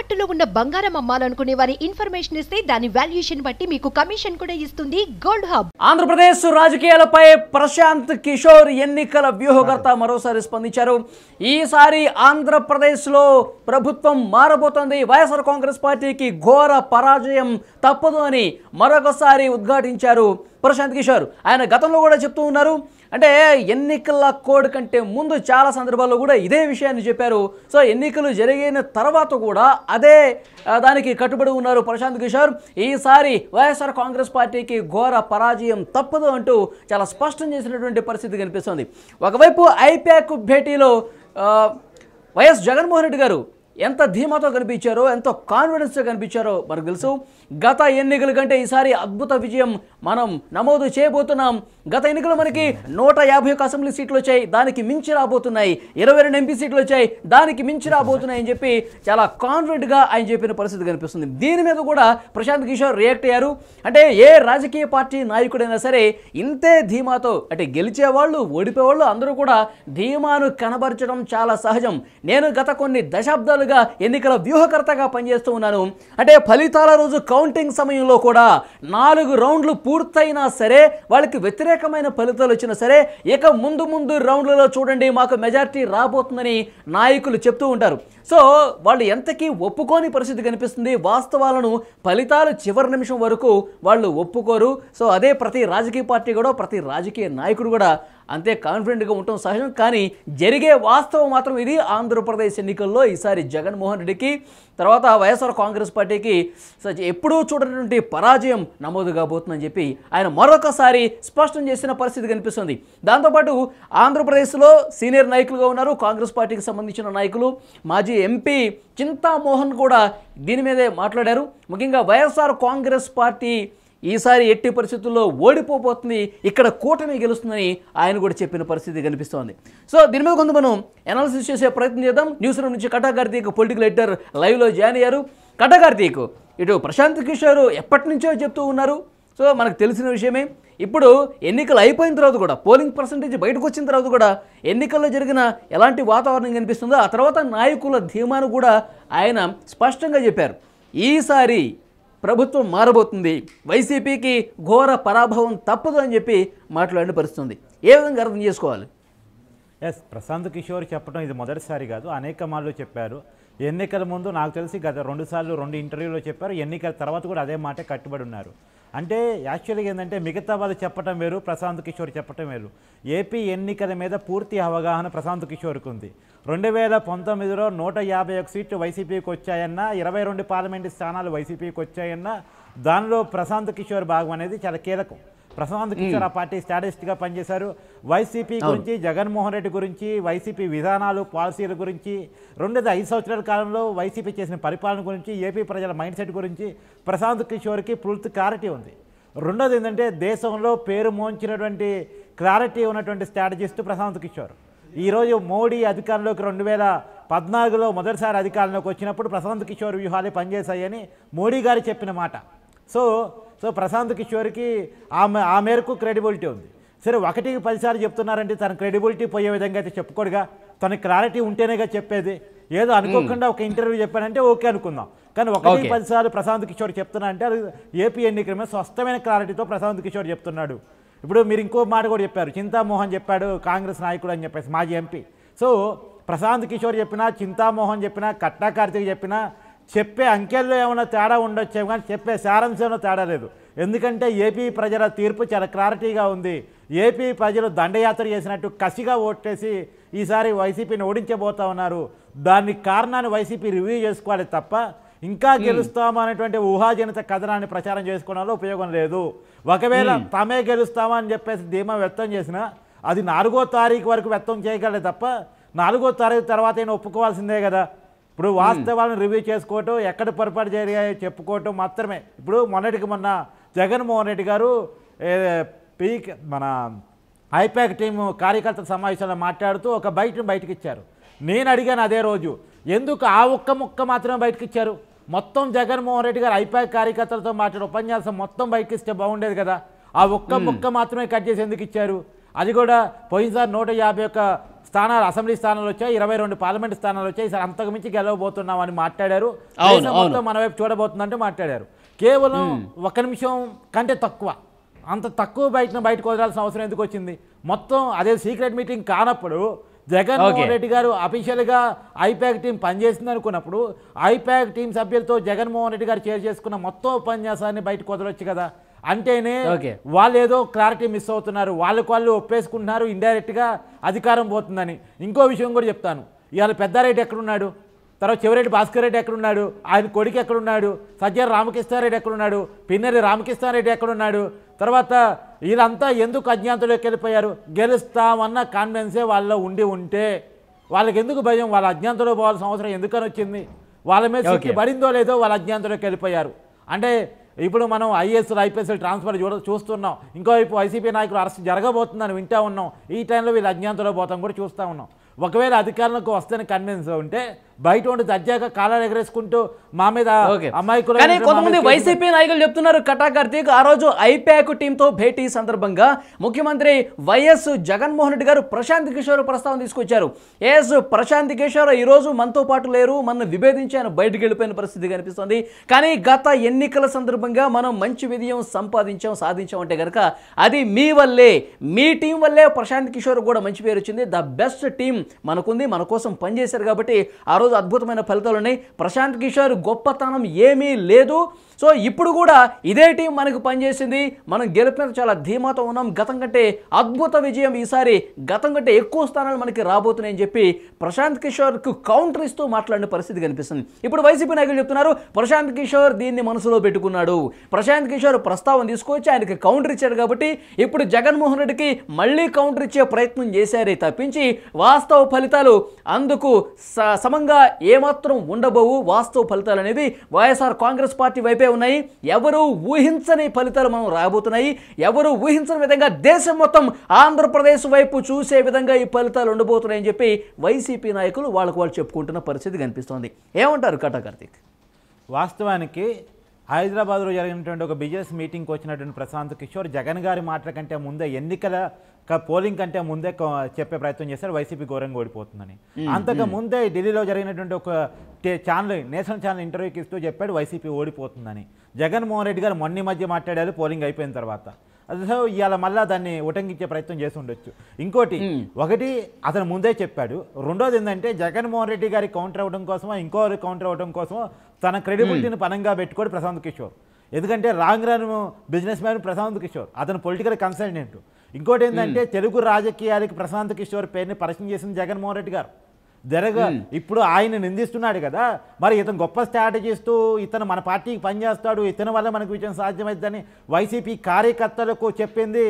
తాకట్టులో ఉన్న బంగారం అమ్మాలనుకునే వారి ఇన్ఫర్మేషన్ ఇస్తే దాని వాల్యుయేషన్ బట్టి మీకు కమిషన్ కూడా ఇస్తుంది గోల్డ్ హబ్ ఆంధ్రప్రదేశ్ రాజకీయాలపై ప్రశాంత్ కిషోర్ ఎన్నికల వ్యూహకర్త మరోసారి స్పందించారు ఈసారి ఆంధ్రప్రదేశ్లో ప్రభుత్వం మారబోతోంది వైఎస్ఆర్ కాంగ్రెస్ పార్టీకి ఘోర పరాజయం తప్పదు అని మరొకసారి ఉద్ఘాటించారు ప్రశాంత్ కిషోర్ ఆయన గతంలో కూడా చెప్తూ ఉన్నారు అంటే ఎన్నికల కోడ్ కంటే ముందు చాలా సందర్భాల్లో కూడా ఇదే విషయాన్ని చెప్పారు సో ఎన్నికలు జరిగిన తర్వాత కూడా అదే దానికి కట్టుబడి ఉన్నారు ప్రశాంత్ కిషోర్ ఈసారి వైఎస్ఆర్ కాంగ్రెస్ పార్టీకి ఘోర పరాజయం తప్పదు అంటూ చాలా స్పష్టం చేసినటువంటి పరిస్థితి కనిపిస్తుంది ఒకవైపు ఐప్యాక్ భేటీలో వైఎస్ జగన్మోహన్ రెడ్డి గారు ఎంత ధీమాతో కనిపించారో ఎంతో కాన్ఫిడెన్స్తో కనిపించారో మనకు తెలుసు గత ఎన్నికల కంటే ఈసారి అద్భుత విజయం మనం నమోదు చేయబోతున్నాం గత ఎన్నికలు మనకి నూట యాభై ఒక్క అసెంబ్లీ సీట్లు వచ్చాయి దానికి మించి రాబోతున్నాయి ఇరవై రెండు ఎంపీ సీట్లు వచ్చాయి దానికి మించి రాబోతున్నాయి అని చెప్పి చాలా కాన్ఫిడెంట్గా ఆయన చెప్పిన పరిస్థితి కనిపిస్తుంది దీని మీద కూడా ప్రశాంత్ కిషోర్ రియాక్ట్ అయ్యారు అంటే ఏ రాజకీయ పార్టీ నాయకుడైనా సరే ఇంతే ధీమాతో అంటే గెలిచేవాళ్ళు ఓడిపోయేవాళ్ళు అందరూ కూడా ధీమాను కనబరచడం చాలా సహజం నేను గత కొన్ని దశాబ్దాలుగా ఎన్నికల వ్యూహకర్తగా పనిచేస్తూ ఉన్నాను అంటే ఫలితాల రోజు కౌ కౌంటింగ్ సమయంలో కూడా నాలుగు రౌండ్లు పూర్తయినా సరే వాళ్ళకి వ్యతిరేకమైన ఫలితాలు వచ్చినా సరే ఇక ముందు ముందు రౌండ్లలో చూడండి మాకు మెజార్టీ రాబోతుందని నాయకులు చెప్తూ ఉంటారు సో వాళ్ళు ఎంతకీ ఒప్పుకోని పరిస్థితి కనిపిస్తుంది వాస్తవాలను ఫలితాలు చివరి నిమిషం వరకు వాళ్ళు ఒప్పుకోరు సో అదే ప్రతి రాజకీయ పార్టీ కూడా ప్రతి రాజకీయ నాయకుడు కూడా అంతే కాన్ఫిడెంట్గా ఉండటం సహజం కానీ జరిగే వాస్తవం మాత్రం ఇది ఆంధ్రప్రదేశ్ ఎన్నికల్లో ఈసారి జగన్మోహన్ రెడ్డికి తర్వాత వైఎస్ఆర్ కాంగ్రెస్ పార్టీకి ఎప్పుడూ చూడనటువంటి పరాజయం నమోదు కాబోతుందని చెప్పి ఆయన మరొకసారి స్పష్టం చేసిన పరిస్థితి కనిపిస్తుంది దాంతోపాటు ఆంధ్రప్రదేశ్లో సీనియర్ నాయకులుగా ఉన్నారు కాంగ్రెస్ పార్టీకి సంబంధించిన నాయకులు మాజీ మాజీ ఎంపీ చింతామోహన్ కూడా దీని మీదే మాట్లాడారు ముఖ్యంగా వైఎస్ఆర్ కాంగ్రెస్ పార్టీ ఈసారి ఎట్టి పరిస్థితుల్లో ఓడిపోబోతుంది ఇక్కడ కూటమి గెలుస్తుందని ఆయన కూడా చెప్పిన పరిస్థితి కనిపిస్తోంది సో దీని మీద కొంత మనం అనాలిసిస్ చేసే ప్రయత్నం చేద్దాం న్యూస్ రూమ్ నుంచి కటాకార్తీక్ పొలిటికల్ ఎడిటర్ లైవ్లో జాయిన్ అయ్యారు కటాకార్తీక్ ఇటు ప్రశాంత్ కిషోర్ ఎప్పటి నుంచో చెప్తూ ఉన్నారు సో మనకు తెలిసిన విషయమే ఇప్పుడు ఎన్నికలు అయిపోయిన తర్వాత కూడా పోలింగ్ పర్సంటేజ్ బయటకు వచ్చిన తర్వాత కూడా ఎన్నికల్లో జరిగిన ఎలాంటి వాతావరణం కనిపిస్తుందో ఆ తర్వాత నాయకుల ధీమాను కూడా ఆయన స్పష్టంగా చెప్పారు ఈసారి ప్రభుత్వం మారబోతుంది వైసీపీకి ఘోర పరాభవం తప్పదు అని చెప్పి మాట్లాడిన పరిస్థితుంది ఏ విధంగా అర్థం చేసుకోవాలి ఎస్ ప్రశాంత్ కిషోర్ చెప్పడం ఇది మొదటిసారి కాదు అనేక మార్లు చెప్పారు ఎన్నికల ముందు నాకు తెలిసి గత రెండుసార్లు రెండు ఇంటర్వ్యూలో చెప్పారు ఎన్నికల తర్వాత కూడా అదే మాట కట్టుబడి ఉన్నారు అంటే యాక్చువల్గా ఏంటంటే మిగతా వాళ్ళు చెప్పటం వేరు ప్రశాంత్ కిషోర్ చెప్పటం వేరు ఏపీ ఎన్నికల మీద పూర్తి అవగాహన ప్రశాంత్ కిషోర్కి ఉంది రెండు వేల పంతొమ్మిదిలో నూట యాభై ఒక సీట్లు వైసీపీకి వచ్చాయన్నా ఇరవై రెండు పార్లమెంటు స్థానాలు వైసీపీకి వచ్చాయన్నా దానిలో ప్రశాంత్ కిషోర్ భాగం అనేది చాలా కీలకం ప్రశాంత్ కిషోర్ ఆ పార్టీ గా పనిచేశారు వైసీపీ గురించి జగన్మోహన్ రెడ్డి గురించి వైసీపీ విధానాలు పాలసీల గురించి రెండేది ఐదు సంవత్సరాల కాలంలో వైసీపీ చేసిన పరిపాలన గురించి ఏపీ ప్రజల మైండ్ సెట్ గురించి ప్రశాంత్ కిషోర్కి పూర్తి క్లారిటీ ఉంది రెండోది ఏంటంటే దేశంలో పేరు మోంచినటువంటి క్లారిటీ ఉన్నటువంటి స్ట్రాటజిస్ట్ ప్రశాంత్ కిషోర్ ఈరోజు మోడీ అధికారంలోకి రెండు వేల పద్నాలుగులో మొదటిసారి అధికారంలోకి వచ్చినప్పుడు ప్రశాంత్ కిషోర్ వ్యూహాలే పనిచేశాయని మోడీ గారు చెప్పిన మాట సో సో ప్రశాంత్ కిషోర్కి ఆమె ఆ మేరకు క్రెడిబిలిటీ ఉంది సరే ఒకటికి పదిసార్లు చెప్తున్నారంటే తన క్రెడిబిలిటీ పోయే విధంగా అయితే చెప్పుకోడుగా తన క్లారిటీ ఉంటేనేగా చెప్పేది ఏదో అనుకోకుండా ఒక ఇంటర్వ్యూ చెప్పానంటే ఓకే అనుకుందాం కానీ ఒకటి పదిసార్లు ప్రశాంత్ కిషోర్ చెప్తున్నా అంటే అది ఏపీ ఎన్నికల మీద స్వస్థమైన క్లారిటీతో ప్రశాంత్ కిషోర్ చెప్తున్నాడు ఇప్పుడు మీరు ఇంకో మాట కూడా చెప్పారు చింతామోహన్ చెప్పాడు కాంగ్రెస్ నాయకుడు అని చెప్పేసి మాజీ ఎంపీ సో ప్రశాంత్ కిషోర్ చెప్పినా చింతామోహన్ చెప్పినా కట్టా కార్తిక్ చెప్పినా చెప్పే అంకెల్లో ఏమైనా తేడా ఉండొచ్చేమో కానీ చెప్పే ఏమైనా తేడా లేదు ఎందుకంటే ఏపీ ప్రజల తీర్పు చాలా క్లారిటీగా ఉంది ఏపీ ప్రజలు దండయాత్ర చేసినట్టు కసిగా ఓట్టేసి ఈసారి వైసీపీని ఓడించబోతా ఉన్నారు దాని కారణాన్ని వైసీపీ రివ్యూ చేసుకోవాలి తప్ప ఇంకా గెలుస్తామా అనేటువంటి ఊహాజనిత కథనాన్ని ప్రచారం చేసుకోవడంలో ఉపయోగం లేదు ఒకవేళ తామే గెలుస్తామని అని చెప్పేసి ధీమా వ్యక్తం చేసినా అది నాలుగో తారీఖు వరకు వ్యక్తం చేయగలే తప్ప నాలుగో తారీఖు తర్వాత అయినా ఒప్పుకోవాల్సిందే కదా ఇప్పుడు వాస్తవాలను రివ్యూ చేసుకోవటం ఎక్కడ పొరపాటు జరిగాయో చెప్పుకోవటం మాత్రమే ఇప్పుడు మొన్నటికి మొన్న జగన్మోహన్ రెడ్డి గారు పీక్ మన ఐపాక్ టీము కార్యకర్తల సమావేశంలో మాట్లాడుతూ ఒక బయటను బయటకు ఇచ్చారు నేను అడిగాను అదే రోజు ఎందుకు ఆ ఒక్క ముక్క మాత్రమే బయటకు ఇచ్చారు మొత్తం జగన్మోహన్ రెడ్డి గారు ఐపాక్ కార్యకర్తలతో మాట్లాడే ఉపన్యాసం మొత్తం బయటకు ఇస్తే బాగుండేది కదా ఆ ఒక్క ముక్క మాత్రమే కట్ చేసి ఎందుకు ఇచ్చారు అది కూడా పోయినసారి నూట యాభై ఒక్క స్థానాలు అసెంబ్లీ స్థానాలు వచ్చాయి ఇరవై రెండు పార్లమెంట్ స్థానాలు వచ్చాయి సార్ అంతకు మించి గెలవబోతున్నామని మాట్లాడారు మొత్తం మన వైపు చూడబోతుందంటే మాట్లాడారు కేవలం ఒక నిమిషం కంటే తక్కువ అంత తక్కువ బయట బయటకు వదలాల్సిన అవసరం ఎందుకు వచ్చింది మొత్తం అదే సీక్రెట్ మీటింగ్ కానప్పుడు జగన్మోహన్ రెడ్డి గారు అఫీషియల్గా ఐప్యాక్ టీం పనిచేసింది అనుకున్నప్పుడు ఐప్యాక్ టీం సభ్యులతో జగన్మోహన్ రెడ్డి గారు చేర్ చేసుకున్న మొత్తం ఉపన్యాసాన్ని బయటకు వదలొచ్చు కదా అంటేనే వాళ్ళు ఏదో క్లారిటీ మిస్ అవుతున్నారు వాళ్ళకు వాళ్ళు ఒప్పేసుకుంటున్నారు ఇండైరెక్ట్గా అధికారం పోతుందని ఇంకో విషయం కూడా చెప్తాను ఇవాళ పెద్దారెడ్డి ఎక్కడున్నాడు తర్వాత చివరెడ్డి భాస్కర్ రెడ్డి ఎక్కడున్నాడు ఆయన కొడుకు ఎక్కడున్నాడు సజ్జర రామకృష్ణారెడ్డి ఎక్కడున్నాడు పిన్నెరి రామకృష్ణారెడ్డి ఎక్కడున్నాడు తర్వాత వీళ్ళంతా ఎందుకు అజ్ఞాతంలోకి వెళ్ళిపోయారు గెలుస్తామన్న కాన్ఫిడెన్సే వాళ్ళలో ఉండి ఉంటే వాళ్ళకి ఎందుకు భయం వాళ్ళ అజ్ఞాతంలో పోవాల్సిన అవసరం ఎందుకని వచ్చింది వాళ్ళ మీద పడిందో లేదో వాళ్ళ అజ్ఞాతంలోకి వెళ్ళిపోయారు అంటే ఇప్పుడు మనం ఐఏఎస్లు ఐపీఎస్ఎల్ ట్రాన్స్ఫర్ చూడ చూస్తున్నాం ఇంకోవైపు వైసీపీ నాయకులు అరెస్ట్ జరగబోతుందని వింటూ ఉన్నాం ఈ టైంలో వీళ్ళు అజ్ఞాతంలో పోతాం కూడా చూస్తూ ఉన్నాం ఒకవేళ అధికారులకు వస్తేనే కన్విన్స్ ఉంటే బయట ఉండి దర్జాగా కాలాలు ఎగరేసుకుంటూ మా మీద కానీ కొంతమంది వైసీపీ నాయకులు చెప్తున్నారు కటా ఆ రోజు ఐపాక్ టీంతో భేటీ సందర్భంగా ముఖ్యమంత్రి వైఎస్ జగన్మోహన్ రెడ్డి గారు ప్రశాంత్ కిషోర్ ప్రస్తావన తీసుకొచ్చారు ఎస్ ప్రశాంత్ కిషోర్ ఈరోజు మనతో పాటు లేరు మన విభేదించి ఆయన బయటకు వెళ్ళిపోయిన పరిస్థితి కనిపిస్తుంది కానీ గత ఎన్నికల సందర్భంగా మనం మంచి విజయం సంపాదించాం సాధించాం అంటే కనుక అది మీ వల్లే మీ టీం వల్లే ప్రశాంత్ కిషోర్ కూడా మంచి పేరు వచ్చింది ద బెస్ట్ టీం మనకుంది మన కోసం పనిచేశారు కాబట్టి ఆ రోజు ఈరోజు అద్భుతమైన ఫలితాలు ఉన్నాయి ప్రశాంత్ కిషోర్ గొప్పతనం ఏమీ లేదు సో ఇప్పుడు కూడా ఇదే టీం మనకు పనిచేసింది మనం గెలిపిన చాలా ధీమాతో ఉన్నాం గతం కంటే అద్భుత విజయం ఈసారి గతం కంటే ఎక్కువ స్థానాలు మనకి రాబోతున్నాయని చెప్పి ప్రశాంత్ కిషోర్కు కౌంటర్ ఇస్తూ మాట్లాడిన పరిస్థితి కనిపిస్తుంది ఇప్పుడు వైసీపీ నాయకులు చెప్తున్నారు ప్రశాంత్ కిషోర్ దీన్ని మనసులో పెట్టుకున్నాడు ప్రశాంత్ కిషోర్ ప్రస్తావన తీసుకొచ్చి ఆయనకి కౌంటర్ ఇచ్చాడు కాబట్టి ఇప్పుడు జగన్మోహన్ రెడ్డికి మళ్ళీ కౌంటర్ ఇచ్చే ప్రయత్నం చేశారే తప్పించి వాస్తవ ఫలితాలు అందుకు సమంగా కూడా ఏమాత్రం ఉండబోవు వాస్తవ ఫలితాలు అనేవి వైఎస్ఆర్ కాంగ్రెస్ పార్టీ వైపే ఉన్నాయి ఎవరు ఊహించని ఫలితాలు మనం రాబోతున్నాయి ఎవరు ఊహించని విధంగా దేశం మొత్తం ఆంధ్రప్రదేశ్ వైపు చూసే విధంగా ఈ ఫలితాలు ఉండబోతున్నాయని చెప్పి వైసీపీ నాయకులు వాళ్ళకు వాళ్ళు చెప్పుకుంటున్న పరిస్థితి కనిపిస్తోంది ఏమంటారు కటా కార్తీక్ వాస్తవానికి హైదరాబాద్లో జరిగినటువంటి ఒక బిజినెస్ మీటింగ్కి వచ్చినటువంటి ప్రశాంత్ కిషోర్ జగన్ గారి మాటల కంటే ముందే ఎన్నికల పోలింగ్ కంటే ముందే చెప్పే ప్రయత్నం చేశారు వైసీపీ ఘోరంగా ఓడిపోతుందని అంతకు ముందే ఢిల్లీలో జరిగినటువంటి ఒక ఛానల్ నేషనల్ ఛానల్ ఇంటర్వ్యూకి ఇస్తూ చెప్పాడు వైసీపీ ఓడిపోతుందని జగన్మోహన్ రెడ్డి గారు మొన్న మధ్య మాట్లాడారు పోలింగ్ అయిపోయిన తర్వాత సో ఇవాళ మళ్ళీ దాన్ని ఉటంకించే ప్రయత్నం చేసి ఉండొచ్చు ఇంకోటి ఒకటి అతను ముందే చెప్పాడు రెండోది ఏంటంటే జగన్మోహన్ రెడ్డి గారి కౌంటర్ అవ్వడం కోసమో ఇంకో కౌంటర్ అవ్వడం కోసమో తన క్రెడిబిలిటీని పనంగా పెట్టుకోడు ప్రశాంత్ కిషోర్ ఎందుకంటే wrong run businessman Prashant Kishor అతను పొలిటికల్ కన్సల్టెంట్ ఇంకోటి ఏంటంటే తెలుగు రాజకీయాలకి ప్రశాంత్ కిషోర్ పేరుని పరిచయం చేసింది జగన్మోహన్ రెడ్డి గారు జరగ ఇప్పుడు ఆయన నిందిస్తున్నాడు కదా మరి ఇతను గొప్ప స్ట్రాటజీస్తు ఇతను మన పార్టీకి పనిచేస్తాడు ఇతని వల్ల మనకు విజయం సాధ్యమవుతుందని వైసీపీ కార్యకర్తలకు చెప్పింది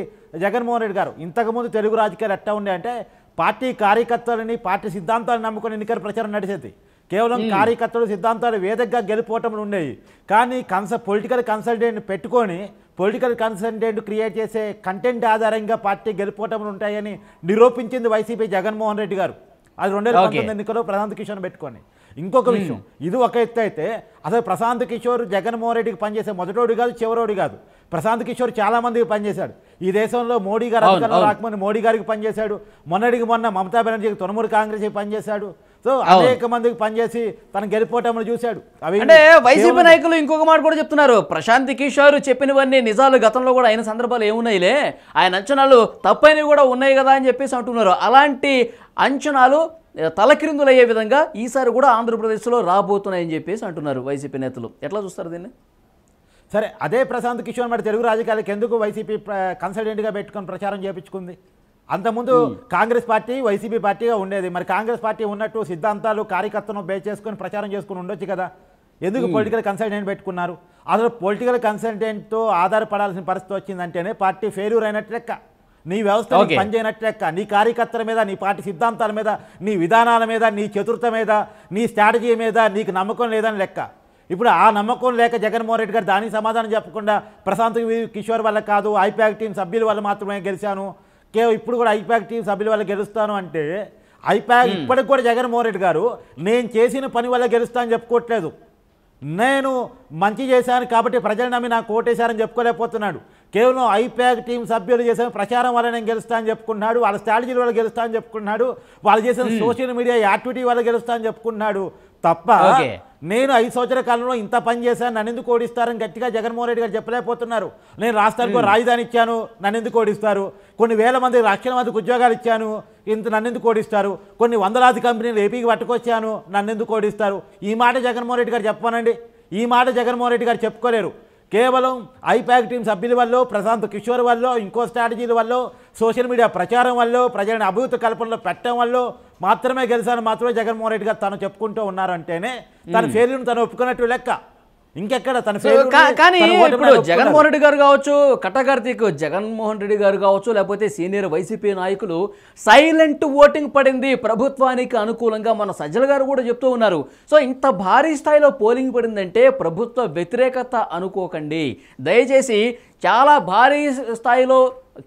జగన్మోహన్ రెడ్డి గారు ఇంతకుముందు తెలుగు రాజకీయాలు ఎట్టా ఉండే అంటే పార్టీ కార్యకర్తలని పార్టీ సిద్ధాంతాలను నమ్ముకుని ఎన్నికల ప్రచారం నడిచేది కేవలం కార్యకర్తలు సిద్ధాంతాలు వేదగ్గా గెలిపోవటములు ఉండేవి కానీ కన్స పొలిటికల్ కన్సల్టెంట్ పెట్టుకొని పొలిటికల్ కన్సల్టెంట్ క్రియేట్ చేసే కంటెంట్ ఆధారంగా పార్టీ గెలిపోవటములు ఉంటాయని నిరూపించింది వైసీపీ జగన్మోహన్ రెడ్డి గారు అది రెండు వేల పంతొమ్మిది ఎన్నికల్లో ప్రశాంత్ కిషోర్ పెట్టుకొని ఇంకొక విషయం ఇది ఒక ఎత్తు అయితే అసలు ప్రశాంత్ కిషోర్ జగన్మోహన్ రెడ్డికి పనిచేసే మొదటోడు కాదు చివరోడు కాదు ప్రశాంత్ కిషోర్ చాలా మందికి పనిచేశాడు ఈ దేశంలో మోడీ గారు అధికారంలో రాకముందు మోడీ గారికి పనిచేశాడు మొన్నటికి మొన్న మమతా బెనర్జీకి తృణమూల్ కాంగ్రెస్ పనిచేశాడు సో అనేక మందికి పనిచేసి తను గెలిపోవటం చూశాడు అవి అంటే వైసీపీ నాయకులు ఇంకొక మాట కూడా చెప్తున్నారు ప్రశాంత్ కిషోర్ చెప్పినవన్నీ నిజాలు గతంలో కూడా అయిన సందర్భాలు ఏమున్నాయిలే ఆయన అంచనాలు తప్పైనవి కూడా ఉన్నాయి కదా అని చెప్పేసి అంటున్నారు అలాంటి అంచనాలు తలకిరిందులయ్యే విధంగా ఈసారి కూడా ఆంధ్రప్రదేశ్లో రాబోతున్నాయని చెప్పేసి అంటున్నారు వైసీపీ నేతలు ఎట్లా చూస్తారు దీన్ని సరే అదే ప్రశాంత్ కిషోర్ మరి తెలుగు రాజకీయాలకు ఎందుకు వైసీపీ కన్సల్టెంట్గా పెట్టుకొని ప్రచారం చేయించుకుంది అంతకుముందు కాంగ్రెస్ పార్టీ వైసీపీ పార్టీగా ఉండేది మరి కాంగ్రెస్ పార్టీ ఉన్నట్టు సిద్ధాంతాలు కార్యకర్తను బేస్ చేసుకొని ప్రచారం చేసుకుని ఉండొచ్చు కదా ఎందుకు పొలిటికల్ కన్సల్టెంట్ పెట్టుకున్నారు అసలు పొలిటికల్ కన్సల్టెంట్తో ఆధారపడాల్సిన పరిస్థితి వచ్చిందంటేనే పార్టీ ఫెయిల్యూర్ అయినట్టు లెక్క నీ వ్యవస్థ పనిచేయనట్టు లెక్క నీ కార్యకర్తల మీద నీ పార్టీ సిద్ధాంతాల మీద నీ విధానాల మీద నీ చతుర్థ మీద నీ స్ట్రాటజీ మీద నీకు నమ్మకం లేదని లెక్క ఇప్పుడు ఆ నమ్మకం లేక జగన్మోహన్ రెడ్డి గారు దానికి సమాధానం చెప్పకుండా ప్రశాంత్ కిషోర్ వల్ల కాదు ఐప్యాక్ టీం సభ్యుల వల్ల మాత్రమే గెలిచాను కేవలం ఇప్పుడు కూడా ఐప్యాక్ టీం సభ్యుల వల్ల గెలుస్తాను అంటే ఐప్యాక్ hmm. ఇప్పటికి కూడా జగన్మోహన్ రెడ్డి గారు నేను చేసిన పని వల్ల గెలుస్తానని చెప్పుకోవట్లేదు నేను మంచి చేశాను కాబట్టి ప్రజలు నమ్మి నాకు ఓటేశారని చెప్పుకోలేకపోతున్నాడు కేవలం ఐప్యాక్ టీం సభ్యులు చేసిన ప్రచారం వల్ల నేను గెలుస్తా అని చెప్పుకున్నాడు వాళ్ళ స్ట్రాటజీల వల్ల గెలుస్తా అని చెప్పుకున్నాడు వాళ్ళు చేసిన సోషల్ మీడియా యాక్టివిటీ వల్ల గెలుస్తా అని చెప్పుకున్నాడు తప్ప నేను ఐదు సంవత్సరాల కాలంలో ఇంత పని చేశాను నన్ను ఎందుకు ఓడిస్తారని గట్టిగా జగన్మోహన్ రెడ్డి గారు చెప్పలేకపోతున్నారు నేను రాష్ట్రానికి రాజధాని ఇచ్చాను నన్ను ఎందుకు ఓడిస్తారు కొన్ని వేల మంది లక్షల మందికి ఉద్యోగాలు ఇచ్చాను ఇంత నన్ను ఎందుకు ఓడిస్తారు కొన్ని వందలాది కంపెనీలు ఏపీకి పట్టుకొచ్చాను నన్ను ఎందుకు ఓడిస్తారు ఈ మాట జగన్మోహన్ రెడ్డి గారు చెప్పానండి ఈ మాట జగన్మోహన్ రెడ్డి గారు చెప్పుకోలేరు కేవలం ఐపాక్ టీం సభ్యుల వల్ల ప్రశాంత్ కిషోర్ వల్ల ఇంకో స్ట్రాటజీల వల్ల సోషల్ మీడియా ప్రచారం వల్ల ప్రజలను అభివృద్ధి కల్పనలో పెట్టడం వల్ల మాత్రమే గెలిచాను మాత్రమే జగన్మోహన్ రెడ్డి గారు తను చెప్పుకుంటూ ఉన్నారంటేనే తన ఫెయిల్ను తను ఒప్పుకున్నట్టు లెక్క ఇంకెక్కడ తన కానీ ఇప్పుడు జగన్మోహన్ రెడ్డి గారు కావచ్చు కటకార్తీక్ జగన్మోహన్ రెడ్డి గారు కావచ్చు లేకపోతే సీనియర్ వైసీపీ నాయకులు సైలెంట్ ఓటింగ్ పడింది ప్రభుత్వానికి అనుకూలంగా మన సజ్జల గారు కూడా చెప్తూ ఉన్నారు సో ఇంత భారీ స్థాయిలో పోలింగ్ పడిందంటే ప్రభుత్వ వ్యతిరేకత అనుకోకండి దయచేసి చాలా భారీ స్థాయిలో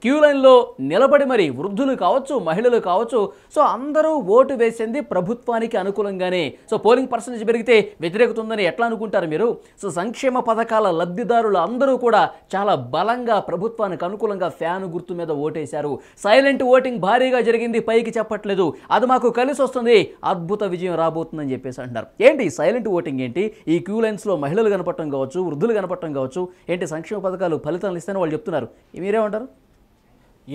క్యూ లైన్లో నిలబడి మరి వృద్ధులు కావచ్చు మహిళలు కావచ్చు సో అందరూ ఓటు వేసింది ప్రభుత్వానికి అనుకూలంగానే సో పోలింగ్ పర్సంటేజ్ పెరిగితే వ్యతిరేకత ఉందని ఎట్లా అనుకుంటారు మీరు సో సంక్షేమ పథకాల లబ్ధిదారులు అందరూ కూడా చాలా బలంగా ప్రభుత్వానికి అనుకూలంగా ఫ్యాన్ గుర్తు మీద ఓటేశారు సైలెంట్ ఓటింగ్ భారీగా జరిగింది పైకి చెప్పట్లేదు అది మాకు కలిసి వస్తుంది అద్భుత విజయం రాబోతుందని చెప్పేసి అంటారు ఏంటి సైలెంట్ ఓటింగ్ ఏంటి ఈ క్యూ లైన్స్లో మహిళలు కనపడటం కావచ్చు వృద్ధులు కనపడటం కావచ్చు ఏంటి సంక్షేమ పథకాలు ఫలితం జీతాలను ఇస్తాను వాళ్ళు చెప్తున్నారు మీరేమంటారు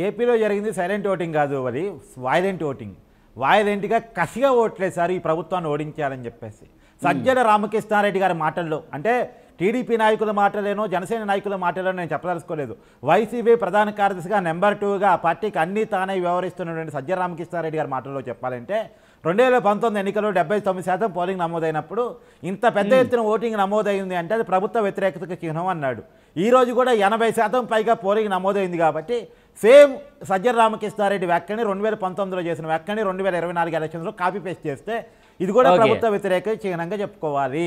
ఏపీలో జరిగింది సైలెంట్ ఓటింగ్ కాదు అది వాయిలెంట్ ఓటింగ్ వాయిలెంట్గా కసిగా ఓట్లేసారు ఈ ప్రభుత్వాన్ని ఓడించాలని చెప్పేసి సజ్జల రామకృష్ణారెడ్డి గారి మాటల్లో అంటే టీడీపీ నాయకుల మాటలేనో జనసేన నాయకుల మాటలో నేను చెప్పదలుచుకోలేదు వైసీపీ ప్రధాన కార్యదర్శిగా నెంబర్ టూగా పార్టీకి అన్నీ తానే వ్యవహరిస్తున్నటువంటి సజ్జల రామకృష్ణారెడ్డి గారి మాటల్లో చెప్పాలంటే రెండు వేల పంతొమ్మిది ఎన్నికల్లో డెబ్బై తొమ్మిది శాతం పోలింగ్ నమోదైనప్పుడు ఇంత పెద్ద hmm. ఎత్తున ఓటింగ్ నమోదైంది అంటే అది ప్రభుత్వ వ్యతిరేకతకు చిహ్నం అన్నాడు ఈరోజు కూడా ఎనభై శాతం పైగా పోలింగ్ నమోదైంది కాబట్టి సేమ్ సజ్జన రామకృష్ణారెడ్డి వ్యాఖ్యని రెండు వేల పంతొమ్మిదిలో చేసిన వ్యాఖ్యని రెండు వేల ఇరవై నాలుగు ఎలక్షన్స్లో కాపీ పేస్ట్ చేస్తే ఇది కూడా ప్రభుత్వ వ్యతిరేక చిహ్నంగా చెప్పుకోవాలి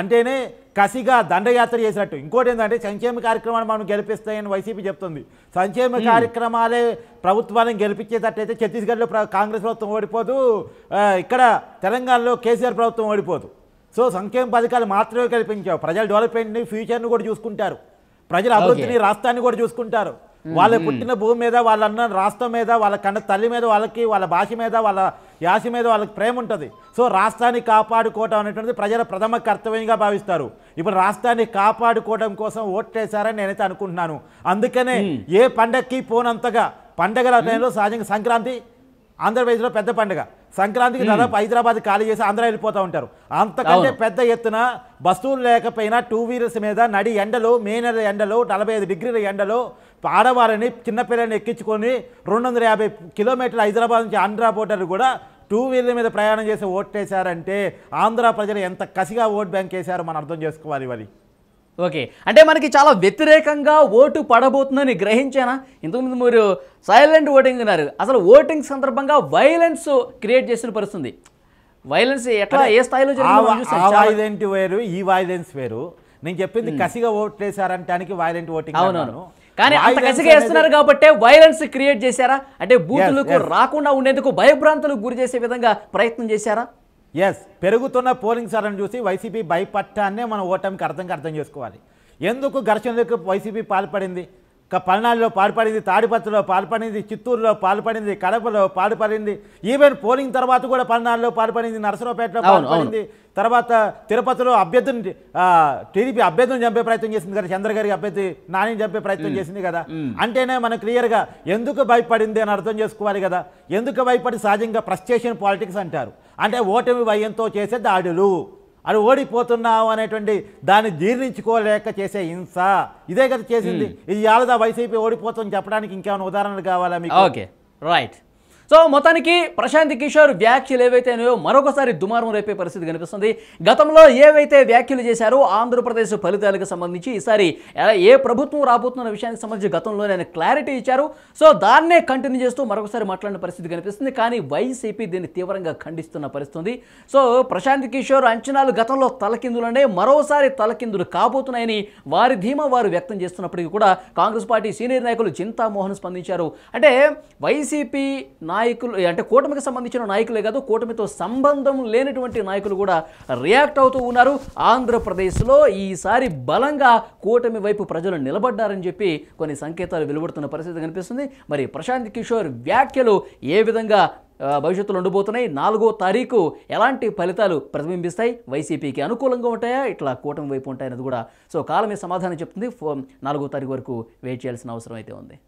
అంటేనే కసిగా దండయాత్ర చేసినట్టు ఇంకోటి ఏంటంటే సంక్షేమ కార్యక్రమాలు మనం గెలిపిస్తాయని వైసీపీ చెప్తుంది సంక్షేమ కార్యక్రమాలే ప్రభుత్వాలను గెలిపించేటట్టయితే ఛత్తీస్గఢ్లో కాంగ్రెస్ ప్రభుత్వం ఓడిపోదు ఇక్కడ తెలంగాణలో కేసీఆర్ ప్రభుత్వం ఓడిపోదు సో సంక్షేమ పథకాలు మాత్రమే కల్పించావు ప్రజల డెవలప్మెంట్ని ఫ్యూచర్ని కూడా చూసుకుంటారు ప్రజల అభివృద్ధిని రాష్ట్రాన్ని కూడా చూసుకుంటారు వాళ్ళ పుట్టిన భూమి మీద వాళ్ళన్న రాష్ట్రం మీద వాళ్ళ కన్న తల్లి మీద వాళ్ళకి వాళ్ళ భాష మీద వాళ్ళ యాస మీద వాళ్ళకి ప్రేమ ఉంటుంది సో రాష్ట్రాన్ని కాపాడుకోవటం అనేటువంటిది ప్రజల ప్రథమ కర్తవ్యంగా భావిస్తారు ఇప్పుడు రాష్ట్రాన్ని కాపాడుకోవడం కోసం ఓట్ చేశారని నేనైతే అనుకుంటున్నాను అందుకనే ఏ పండక్కి పోనంతగా పండగల టైంలో సహజంగా సంక్రాంతి ఆంధ్రప్రదేశ్లో పెద్ద పండుగ సంక్రాంతికి దాదాపు హైదరాబాద్ ఖాళీ చేసి ఆంధ్ర వెళ్ళిపోతూ ఉంటారు అంతకంటే పెద్ద ఎత్తున బస్సులు లేకపోయినా టూ వీలర్స్ మీద నడి ఎండలు మే నెల ఎండలు నలభై ఐదు డిగ్రీల ఎండలు ఆడవారిని చిన్నపిల్లల్ని ఎక్కించుకొని రెండు వందల యాభై కిలోమీటర్ల హైదరాబాద్ నుంచి ఆంధ్ర బోర్డర్ కూడా టూ వీలర్ మీద ప్రయాణం చేసి వేశారంటే ఆంధ్ర ప్రజలు ఎంత కసిగా ఓట్ బ్యాంక్ వేశారో మనం అర్థం చేసుకోవాలి వాళ్ళు ఓకే అంటే మనకి చాలా వ్యతిరేకంగా ఓటు పడబోతుందని గ్రహించానా ఇంతకుముందు మీరు సైలెంట్ ఓటింగ్ ఉన్నారు అసలు ఓటింగ్ సందర్భంగా వైలెన్స్ క్రియేట్ చేసిన పరిస్థితుంది వైలెన్స్ ఎట్లా ఏ స్థాయిలో వైలెంట్ వేరు ఈ వైలెన్స్ వేరు నేను చెప్పింది కసిగా ఓట్లేసారంటానికి వైలెంట్ ఓటింగ్ అవునవును కానీ అంత కసిగా వేస్తున్నారు కాబట్టి వైలెన్స్ క్రియేట్ చేశారా అంటే బూతులకు రాకుండా ఉండేందుకు భయభ్రాంతులకు గురి చేసే విధంగా ప్రయత్నం చేశారా ఎస్ పెరుగుతున్న పోలింగ్ సరళను చూసి వైసీపీ భయపట్టాన్నే మనం ఓటమికి అర్థంగా అర్థం చేసుకోవాలి ఎందుకు ఘర్షణకు వైసీపీ పాల్పడింది పల్నాడులో పాల్పడింది తాడిపత్రిలో పాల్పడింది చిత్తూరులో పాల్పడింది కడపలో పాల్పడింది ఈవెన్ పోలింగ్ తర్వాత కూడా పల్నాడులో పాల్పడింది నరసరావుపేటలో పాల్పడింది తర్వాత తిరుపతిలో అభ్యర్థిని టీడీపీ అభ్యర్థిని చంపే ప్రయత్నం చేసింది కదా చంద్రగారి అభ్యర్థి నాని చంపే ప్రయత్నం చేసింది కదా అంటేనే మనం క్లియర్గా ఎందుకు భయపడింది అని అర్థం చేసుకోవాలి కదా ఎందుకు భయపడి సహజంగా ప్రస్టేషన్ పాలిటిక్స్ అంటారు అంటే ఓటమి భయంతో చేసే దాడులు అది ఓడిపోతున్నావు అనేటువంటి దాన్ని జీర్ణించుకోలేక చేసే హింస ఇదే కదా చేసింది ఇది hmm. యాలదా వైసీపీ ఓడిపోతుంది చెప్పడానికి ఇంకేమైనా ఉదాహరణలు కావాలా మీకు ఓకే రైట్ సో మొత్తానికి ప్రశాంత్ కిషోర్ వ్యాఖ్యలు ఏవైతే అయినాయో మరొకసారి దుమారం రేపే పరిస్థితి కనిపిస్తుంది గతంలో ఏవైతే వ్యాఖ్యలు చేశారో ఆంధ్రప్రదేశ్ ఫలితాలకు సంబంధించి ఈసారి ఏ ప్రభుత్వం రాబోతున్న విషయానికి సంబంధించి గతంలో నేను క్లారిటీ ఇచ్చారు సో దాన్నే కంటిన్యూ చేస్తూ మరొకసారి మాట్లాడిన పరిస్థితి కనిపిస్తుంది కానీ వైసీపీ దీన్ని తీవ్రంగా ఖండిస్తున్న పరిస్థితి సో ప్రశాంత్ కిషోర్ అంచనాలు గతంలో తలకిందులనే మరోసారి తలకిందులు కాబోతున్నాయని వారి ధీమా వారు వ్యక్తం చేస్తున్నప్పటికీ కూడా కాంగ్రెస్ పార్టీ సీనియర్ నాయకులు చింతామోహన్ స్పందించారు అంటే వైసీపీ నాయకులు నాయకులు అంటే కూటమికి సంబంధించిన నాయకులే కాదు కూటమితో సంబంధం లేనటువంటి నాయకులు కూడా రియాక్ట్ అవుతూ ఉన్నారు ఆంధ్రప్రదేశ్లో ఈసారి బలంగా కూటమి వైపు ప్రజలు నిలబడ్డారని చెప్పి కొన్ని సంకేతాలు వెలువడుతున్న పరిస్థితి కనిపిస్తుంది మరి ప్రశాంత్ కిషోర్ వ్యాఖ్యలు ఏ విధంగా భవిష్యత్తులో ఉండబోతున్నాయి నాలుగో తారీఖు ఎలాంటి ఫలితాలు ప్రతిబింబిస్తాయి వైసీపీకి అనుకూలంగా ఉంటాయా ఇట్లా కూటమి వైపు ఉంటాయన్నది కూడా సో కాలమే సమాధానం చెప్తుంది నాలుగో తారీఖు వరకు వెయిట్ చేయాల్సిన అవసరం అయితే ఉంది